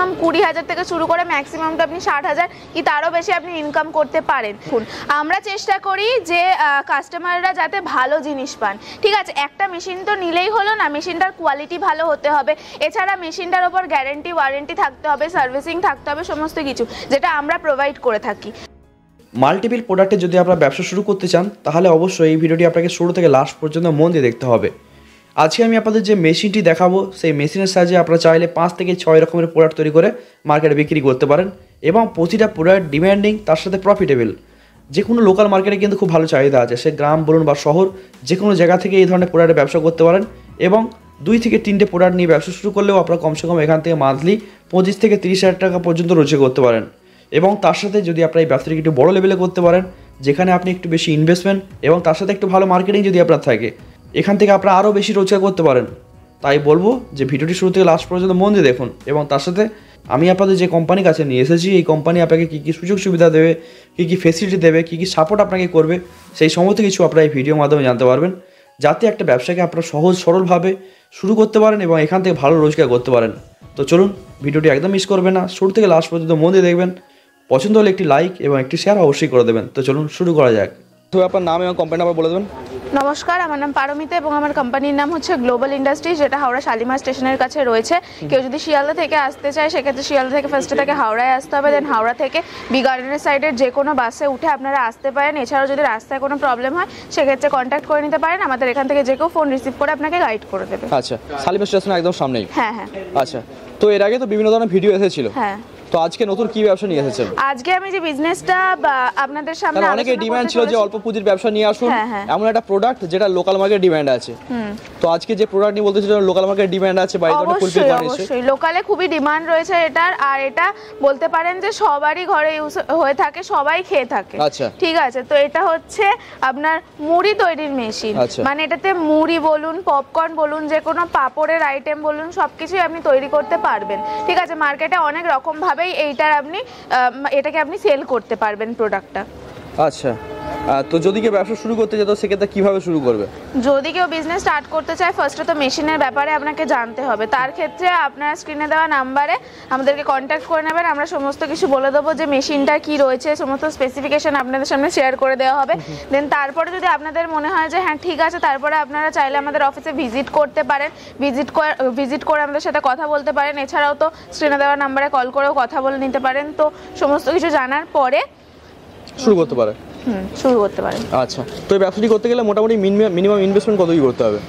Minimum কুড়ি হাজার থেকে শুরু করে ম্যাক্সিমামটা আপনি ষাট হাজার কি তারও বেশি আপনি ইনকাম করতে পারেন আমরা চেষ্টা করি যে কাস্টমাররা যাতে ভালো জিনিস পান ঠিক আছে একটা মেশিন তো নিলেই হলো না মেশিনটার কোয়ালিটি ভালো হতে হবে এছাড়া মেশিনটার ওপর গ্যারেন্টি ওয়ারেন্টি থাকতে হবে সার্ভিসিং থাকতে হবে সমস্ত কিছু যেটা আমরা প্রোভাইড করে থাকি মাল্টিপিল প্রোডাক্টে যদি আপনারা ব্যবসা শুরু করতে চান তাহলে অবশ্যই এই ভিডিওটি আপনাকে শুরু থেকে লাস্ট পর্যন্ত মন দিয়ে দেখতে হবে আজকে আমি আপনাদের যে মেশিনটি দেখাবো সেই মেশিনের সাহায্যে আপনারা চাইলে পাঁচ থেকে ছয় রকমের প্রোডাক্ট তৈরি করে মার্কেটে বিক্রি করতে পারেন এবং প্রতিটা প্রোডাক্ট ডিম্যান্ডিং তার সাথে প্রফিটেবল যে কোনো লোকাল মার্কেটে কিন্তু খুব ভালো চাহিদা আছে সে গ্রাম বলুন বা শহর যে কোনো জায়গা থেকে এই ধরনের প্রোডাক্টের ব্যবসা করতে পারেন এবং দুই থেকে তিনটে প্রোডাক্ট নিয়ে ব্যবসা শুরু করলেও আপনারা কমসে কম এখান থেকে মান্থলি পঁচিশ থেকে তিরিশ হাজার টাকা পর্যন্ত রোজগার করতে পারেন এবং তার সাথে যদি আপনারা এই ব্যবসাটাকে একটু বড় লেভেলে করতে পারেন যেখানে আপনি একটু বেশি ইনভেস্টমেন্ট এবং তার সাথে একটু ভালো মার্কেটিং যদি আপনার থাকে এখান থেকে আপনারা আরও বেশি রোজগার করতে পারেন তাই বলবো যে ভিডিওটি শুরু থেকে লাস্ট পর্যন্ত মন দিয়ে দেখুন এবং তার সাথে আমি আপনাদের যে কোম্পানির কাছে নিয়ে এসেছি এই কোম্পানি আপনাকে কী কী সুযোগ সুবিধা দেবে কী কী ফেসিলিটি দেবে কী কী সাপোর্ট আপনাকে করবে সেই সমস্ত কিছু আপনারা এই ভিডিওর মাধ্যমে জানতে পারবেন যাতে একটা ব্যবসাকে আপনারা সহজ সরলভাবে শুরু করতে পারেন এবং এখান থেকে ভালো রোজগার করতে পারেন তো চলুন ভিডিওটি একদম মিস করবে না শুরু থেকে লাস্ট পর্যন্ত মন দিয়ে দেখবেন পছন্দ হলে একটি লাইক এবং একটি শেয়ার অবশ্যই করে দেবেন তো চলুন শুরু করা যাক তো আপনার নাম এবং কোম্পানি আবার বলে দেবেন নমস্কার আমার নাম পারমিতা এবং আমার কোম্পানির নাম হচ্ছে গ্লোবাল ইন্ডাস্ট্রি যেটা হাওড়া শালিমা স্টেশনের কাছে রয়েছে কেউ যদি শিয়ালদা থেকে আসতে চায় সেক্ষেত্রে শিয়ালদা থেকে ফার্স্টে তাকে হাওড়ায় আসতে হবে দেন হাওড়া থেকে বি গার্ডেনের সাইডের যে কোনো বাসে উঠে আপনারা আসতে পারেন এছাড়াও যদি রাস্তায় কোনো প্রবলেম হয় সেক্ষেত্রে কন্ট্যাক্ট করে নিতে পারেন আমাদের এখান থেকে যে কেউ ফোন রিসিভ করে আপনাকে গাইড করে দেবে আচ্ছা শালিমা স্টেশন একদম সামনেই হ্যাঁ হ্যাঁ আচ্ছা তো এর আগে তো বিভিন্ন ধরনের ভিডিও এসেছিল হ্যাঁ তো আজকে নতুন কি ব্যবসা নিয়ে এসেছেন আজকে আমি যে বিজনেসটা আপনাদের সামনে অনেকে ডিমান্ড ছিল যে অল্প পুঁজির ব্যবসা নিয়ে আসুন হ্যাঁ, হ্যাঁ। এমন একটা প্রোডাক্ট যেটা লোকাল মার্কেট ডিমান্ড আছে তো আজকে যে প্রোডাক্ট নিয়ে বলতেছিল লোকাল মার্কেট ডিমান্ড আছে বা এটা ফুলফিল করে অবশ্যই লোকালে খুবই ডিমান্ড রয়েছে এটার আর এটা বলতে পারেন যে সবারই ঘরে ইউজ হয়ে থাকে সবাই খেয়ে থাকে আচ্ছা ঠিক আছে তো এটা হচ্ছে আপনার মুড়ি তৈরির মেশিন আচ্ছা। মানে এটাতে মুড়ি বলুন পপকর্ন বলুন যে কোনো পাপড়ের আইটেম বলুন সবকিছুই আপনি তৈরি করতে পারবেন ঠিক আছে মার্কেটে অনেক রকম ভাবে এইটার আপনি এটাকে আপনি সেল করতে পারবেন প্রোডাক্টটা আচ্ছা তো যদি কেউ ব্যবসা শুরু করতে চায় তো সেক্ষেত্রে কীভাবে শুরু করবে যদি কেউ বিজনেস স্টার্ট করতে চায় ফার্স্টে তো মেশিনের ব্যাপারে আপনাকে জানতে হবে তার ক্ষেত্রে আপনার স্ক্রিনে দেওয়া নাম্বারে আমাদেরকে কন্ট্যাক্ট করে নেবেন আমরা সমস্ত কিছু বলে দেবো যে মেশিনটা কি রয়েছে সমস্ত স্পেসিফিকেশন আপনাদের সামনে শেয়ার করে দেওয়া হবে দেন তারপরে যদি আপনাদের মনে হয় যে হ্যাঁ ঠিক আছে তারপরে আপনারা চাইলে আমাদের অফিসে ভিজিট করতে পারেন ভিজিট ভিজিট করে আমাদের সাথে কথা বলতে পারেন এছাড়াও তো স্ক্রিনে দেওয়া নাম্বারে কল করেও কথা বলে নিতে পারেন তো সমস্ত কিছু জানার পরে শুরু করতে পারে শুরু করতে পারেন আচ্ছা তো এই ব্যবসাটি করতে গেলে মোটামুটি মিনিমাম ইনভেস্টমেন্ট কত কি করতে হবে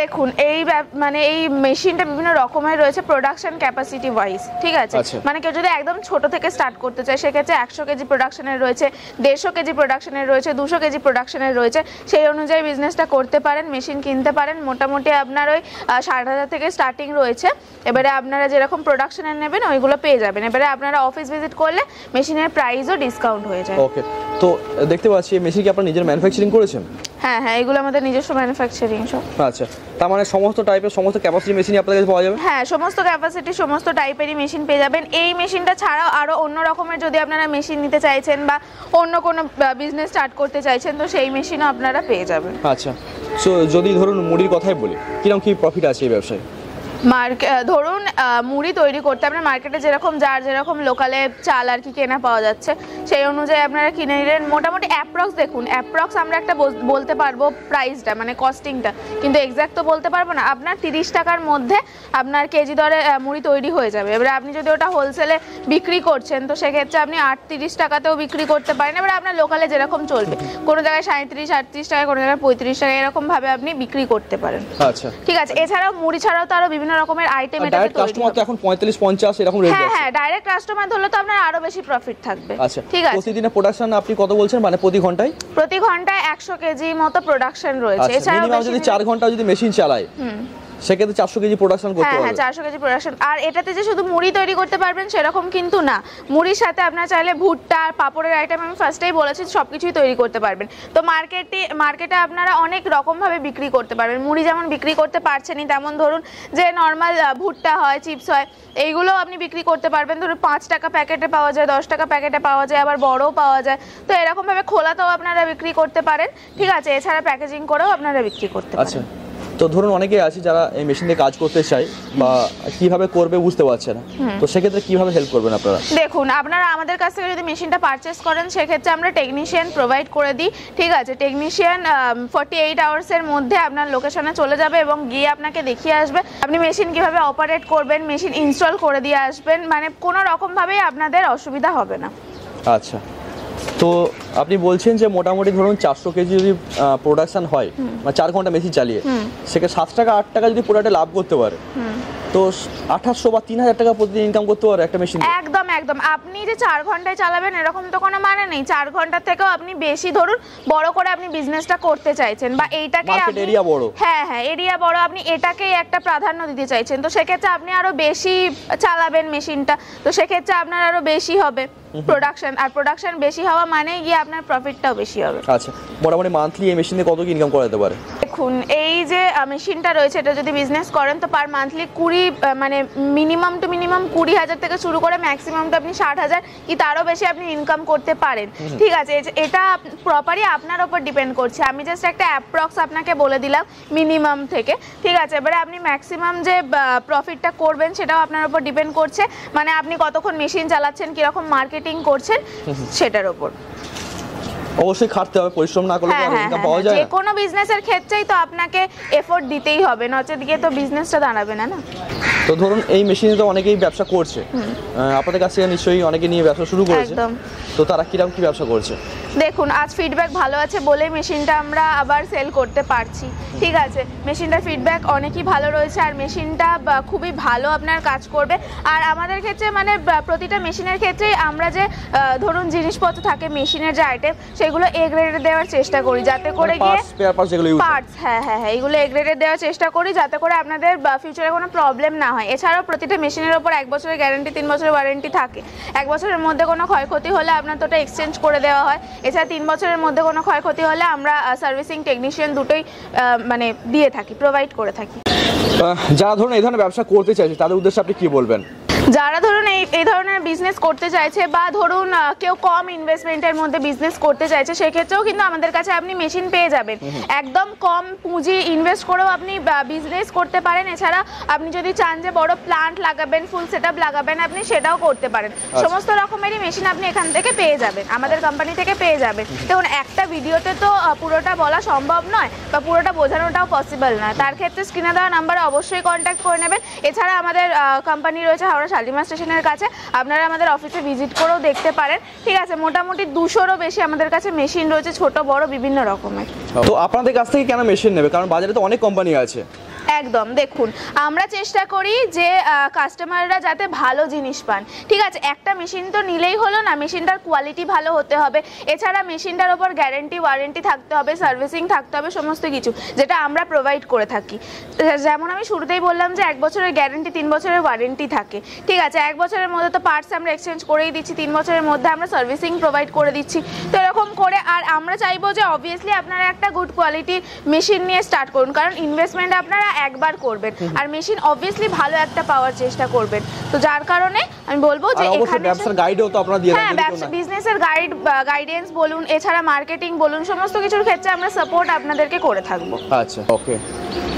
দেখুন এই মানে এই মেশিনটা বিভিন্ন রকমের রয়েছে প্রোডাকশন ক্যাপাসিটি ওয়াইজ ঠিক আছে আচ্ছা। মানে কেউ যদি একদম ছোট থেকে স্টার্ট করতে চায় সেক্ষেত্রে একশো কেজি প্রোডাকশনের রয়েছে দেড়শো কেজি প্রোডাকশনের রয়েছে দুশো কেজি প্রোডাকশনের রয়েছে সেই অনুযায়ী বিজনেসটা করতে পারেন মেশিন কিনতে পারেন মোটামুটি আপনার ওই ষাট হাজার থেকে স্টার্টিং রয়েছে এবারে আপনারা যেরকম প্রোডাকশনের নেবেন ওইগুলো পেয়ে যাবেন এবারে আপনারা অফিস ভিজিট করলে মেশিনের প্রাইসও ডিসকাউন্ট হয়ে যায় ওকে তো দেখতে পাচ্ছি এই মেশিন কি আপনারা নিজের ম্যানুফ্যাকচারিং করেছেন হ্যাঁ হ্যাঁ এগুলো আমাদের নিজস্ব ম্যানুফ্যাকচারিং সব আচ্ছা তার মানে সমস্ত টাইপের সমস্ত ক্যাপাসিটি মেশিনই আপনাদের কাছে পাওয়া যাবে হ্যাঁ সমস্ত ক্যাপাসিটি সমস্ত টাইপেরই মেশিন পেয়ে যাবেন এই মেশিনটা ছাড়াও আরও অন্য রকমের যদি আপনারা মেশিন নিতে চাইছেন বা অন্য কোনো বিজনেস স্টার্ট করতে চাইছেন তো সেই মেশিনও আপনারা পেয়ে যাবেন আচ্ছা সো যদি ধরুন মুড়ির কথাই বলি কিরকম কি প্রফিট আছে এই ব্যবসায় মার্কে ধরুন মুড়ি তৈরি করতে আপনার মার্কেটে যেরকম যার যেরকম লোকালে চাল আর কি কেনা পাওয়া যাচ্ছে সেই অনুযায়ী আপনারা কিনে নিলেন মোটামুটি অ্যাপ্রক্স দেখুন অ্যাপ্রক্স আমরা একটা বলতে পারবো প্রাইসটা মানে কস্টিংটা কিন্তু এক্স্যাক্ট তো বলতে পারবো না আপনার তিরিশ টাকার মধ্যে আপনার কেজি দরে মুড়ি তৈরি হয়ে যাবে এবারে আপনি যদি ওটা হোলসেলে বিক্রি করছেন তো সেক্ষেত্রে আপনি আটত্রিশ টাকাতেও বিক্রি করতে পারেন এবার আপনার লোকালে যেরকম চলবে কোনো জায়গায় সাঁত্রিশ আটত্রিশ টাকা কোনো জায়গায় পঁয়ত্রিশ টাকা এরকমভাবে আপনি বিক্রি করতে পারেন আচ্ছা ঠিক আছে এছাড়াও মুড়ি ছাড়াও তো আরও বিভিন্ন বিভিন্ন রকমের আইটেম এটা ডাইরেক্ট কাস্টমার তো এখন 45 50 এরকম রেট আছে হ্যাঁ ডাইরেক্ট হ্যাঁ, কাস্টমার ধরলে তো আপনার আরো বেশি প্রফিট থাকবে আচ্ছা ঠিক আছে প্রতিদিনে প্রোডাকশন আপনি কত বলছেন মানে প্রতি ঘন্টায় প্রতি ঘন্টায় 100 কেজি মতো প্রোডাকশন রয়েছে আচ্ছা, এছাড়া যদি 4 ঘন্টা যদি মেশিন চালায় হুম সেক্ষেত্রে চারশো কেজি প্রোডাকশন করতে হ্যাঁ, হ্যাঁ চারশো কেজি প্রোডাকশন আর এটাতে যে শুধু মুড়ি তৈরি করতে পারবেন সেরকম কিন্তু না মুড়ির সাথে আপনার চাইলে ভুট্টা আর পাপড়ের আইটেম আমি ফার্স্টেই বলেছি সব কিছুই তৈরি করতে পারবেন তো মার্কেটে মার্কেটে আপনারা অনেক রকমভাবে বিক্রি করতে পারবেন মুড়ি যেমন বিক্রি করতে পারছেনই তেমন ধরুন যে নর্মাল ভুট্টা হয় চিপস হয় এইগুলোও আপনি বিক্রি করতে পারবেন ধরুন পাঁচ টাকা প্যাকেটে পাওয়া যায় দশ টাকা প্যাকেটে পাওয়া যায় আবার বড়ও পাওয়া যায় তো এরকমভাবে খোলাতেও আপনারা বিক্রি করতে পারেন ঠিক আছে এছাড়া প্যাকেজিং করেও আপনারা বিক্রি করতে পারেন আচ্ছা। তো ধরুন অনেকে আছে যারা এই মেশিন দিয়ে কাজ করতে চায় বা কিভাবে করবে বুঝতে পারছে না তো সেক্ষেত্রে কিভাবে হেল্প করবেন আপনারা দেখুন আপনারা আমাদের কাছ থেকে যদি মেশিনটা পারচেস করেন সেক্ষেত্রে আমরা টেকনিশিয়ান প্রোভাইড করে দিই ঠিক আছে টেকনিশিয়ান ফর্টি এইট আওয়ার্সের মধ্যে আপনার লোকেশনে চলে যাবে এবং গিয়ে আপনাকে দেখিয়ে আসবে আপনি মেশিন কিভাবে অপারেট করবেন মেশিন ইনস্টল করে দিয়ে আসবেন মানে কোনো রকমভাবেই আপনাদের অসুবিধা হবে না আচ্ছা তো আপনি বলছেন যে মোটামুটি ধরুন চারশো কেজি যদি প্রোডাকশন হয় মানে চার ঘন্টা মেশিন চালিয়ে সেক্ষেত্রে সাত টাকা আট টাকা যদি প্রোডাক্টে লাভ করতে পারে তো আঠাশশো বা তিন হাজার টাকা প্রতিদিন ইনকাম করতে পারে একটা মেশিন একদম একদম আপনি যে চার ঘন্টায় চালাবেন এরকম তো কোনো মানে নেই চার ঘন্টার থেকেও আপনি বেশি ধরুন বড় করে আপনি বিজনেসটা করতে চাইছেন বা এইটাকে এরিয়া বড় হ্যাঁ হ্যাঁ এরিয়া বড় আপনি এটাকেই একটা প্রাধান্য দিতে চাইছেন তো সেক্ষেত্রে আপনি আরও বেশি চালাবেন মেশিনটা তো সেক্ষেত্রে আপনার আরও বেশি হবে প্রোডাকশন আর প্রোডাকশন বেশি হওয়া মানে গিয়ে আপনার প্রফিটটাও বেশি হবে আচ্ছা মোটামুটি মান্থলি এই মেশিন দিয়ে কত কি ইনকাম করা যেতে পারে দেখুন এই যে মেশিনটা রয়েছে এটা যদি বিজনেস করেন তো পার মান্থলি কুড়ি মানে মিনিমাম টু মিনিমাম কুড়ি হাজার থেকে শুরু করে ম্যাক্সিমাম তো আপনি ষাট হাজার কি তারও বেশি আপনি ইনকাম করতে পারেন ঠিক আছে এটা প্রপারই আপনার ওপর ডিপেন্ড করছে আমি জাস্ট একটা অ্যাপ্রক্স আপনাকে বলে দিলাম মিনিমাম থেকে ঠিক আছে এবারে আপনি ম্যাক্সিমাম যে প্রফিটটা করবেন সেটাও আপনার ওপর ডিপেন্ড করছে মানে আপনি কতক্ষণ মেশিন চালাচ্ছেন কীরকম মার্কেটিং করছেন সেটার ওপর অবশ্যই খাটতে হবে পরিশ্রম না করলে ইনকাম হ্যাঁ, হ্যাঁ, হ্যাঁ, পাওয়া যায় যে কোনো বিজনেসের ক্ষেত্রেই তো আপনাকে এফোর্ট দিতেই হবে নচেৎ গিয়ে তো বিজনেসটা দাঁড়াবে না না তো ধরুন এই মেশিনে তো অনেকেই ব্যবসা করছে আপনাদের কাছ থেকে নিশ্চয়ই অনেকে নিয়ে ব্যবসা শুরু করেছে তো তারা কিরকম কি ব্যবসা করছে দেখুন আজ ফিডব্যাক ভালো আছে বলে মেশিনটা আমরা আবার সেল করতে পারছি ঠিক আছে মেশিনটার ফিডব্যাক অনেকই ভালো রয়েছে আর মেশিনটা খুবই ভালো আপনার কাজ করবে আর আমাদের ক্ষেত্রে মানে প্রতিটা মেশিনের ক্ষেত্রেই আমরা যে ধরুন জিনিসপত্র থাকে মেশিনের যে আইটেম সেগুলো এ গ্রেডে দেওয়ার চেষ্টা করি যাতে মানে করে গিয়ে পার্টস হ্যাঁ হ্যাঁ হ্যাঁ এগুলো এ দেওয়ার চেষ্টা করি যাতে করে আপনাদের ফিউচারে কোনো প্রবলেম না না হয় এছাড়াও প্রতিটা মেশিনের ওপর এক বছরের গ্যারেন্টি তিন বছরের ওয়ারেন্টি থাকে এক বছরের মধ্যে কোনো ক্ষয়ক্ষতি হলে আপনার তো ওটা এক্সচেঞ্জ করে দেওয়া হয় এছাড়া তিন বছরের মধ্যে কোনো ক্ষয়ক্ষতি হলে আমরা সার্ভিসিং টেকনিশিয়ান দুটোই মানে দিয়ে থাকি প্রোভাইড করে থাকি যারা ধরুন এই ধরনের ব্যবসা করতে চাইছে তাদের উদ্দেশ্যে আপনি কি বলবেন যারা ধরুন এই এই ধরনের বিজনেস করতে চাইছে বা ধরুন কেউ কম ইনভেস্টমেন্টের মধ্যে বিজনেস করতে চাইছে সেক্ষেত্রেও কিন্তু আমাদের কাছে আপনি মেশিন পেয়ে যাবেন একদম কম পুঁজি ইনভেস্ট করেও আপনি বিজনেস করতে পারেন এছাড়া আপনি যদি চান যে বড় প্লান্ট লাগাবেন ফুল সেট লাগাবেন আপনি সেটাও করতে পারেন আচ্ছা। সমস্ত রকমেরই মেশিন আপনি এখান থেকে পেয়ে যাবেন আমাদের কোম্পানি আচ্ছা। থেকে পেয়ে যাবেন দেখুন একটা ভিডিওতে তো পুরোটা বলা সম্ভব নয় বা পুরোটা বোঝানোটাও পসিবল নয় তার ক্ষেত্রে স্ক্রিনে দেওয়া নাম্বারে অবশ্যই কন্ট্যাক্ট করে নেবেন এছাড়া আমাদের কোম্পানি রয়েছে হাওড়া শালিমা স্টেশনের কাছে আপনারা আমাদের অফিসে ভিজিট করেও দেখতে পারেন ঠিক আছে মোটামুটি দুশোরও বেশি আমাদের কাছে মেশিন রয়েছে ছোট বড় বিভিন্ন রকমের তো আপনাদের কাছ থেকে কেন মেশিন নেবে কারণ বাজারে তো অনেক কোম্পানি আছে একদম দেখুন আমরা চেষ্টা করি যে কাস্টমাররা যাতে ভালো জিনিস পান ঠিক আছে একটা মেশিন তো নিলেই হলো না মেশিনটার কোয়ালিটি ভালো হতে হবে এছাড়া মেশিনটার ওপর গ্যারেন্টি ওয়ারেন্টি থাকতে হবে সার্ভিসিং থাকতে হবে সমস্ত কিছু যেটা আমরা প্রোভাইড করে থাকি যেমন আমি শুরুতেই বললাম যে এক বছরের গ্যারেন্টি তিন বছরের ওয়ারেন্টি থাকে ঠিক আছে এক বছরের মধ্যে তো পার্টস আমরা এক্সচেঞ্জ করেই দিচ্ছি তিন বছরের মধ্যে আমরা সার্ভিসিং প্রোভাইড করে দিচ্ছি তো এরকম করে আর আমরা চাইবো যে অবভিয়াসলি আপনারা একটা গুড কোয়ালিটি মেশিন নিয়ে স্টার্ট করুন কারণ ইনভেস্টমেন্ট আপনারা একবার করবেন আর মেশিন অবভিয়াসলি ভালো একটা পাওয়ার চেষ্টা করবেন তো যার কারণে আমি বলবো যে এখানে ব্যবসার গাইডও তো আপনারা দিয়ে হ্যাঁ ব্যবসা বিজনেসের গাইড গাইডেন্স বলুন এছাড়া মার্কেটিং বলুন সমস্ত কিছুর ক্ষেত্রে আমরা সাপোর্ট আপনাদেরকে করে থাকবো আচ্ছা ওকে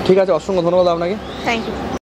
ঠিক আছে অসংখ্য ধন্যবাদ আপনাকে থ্যাংক ইউ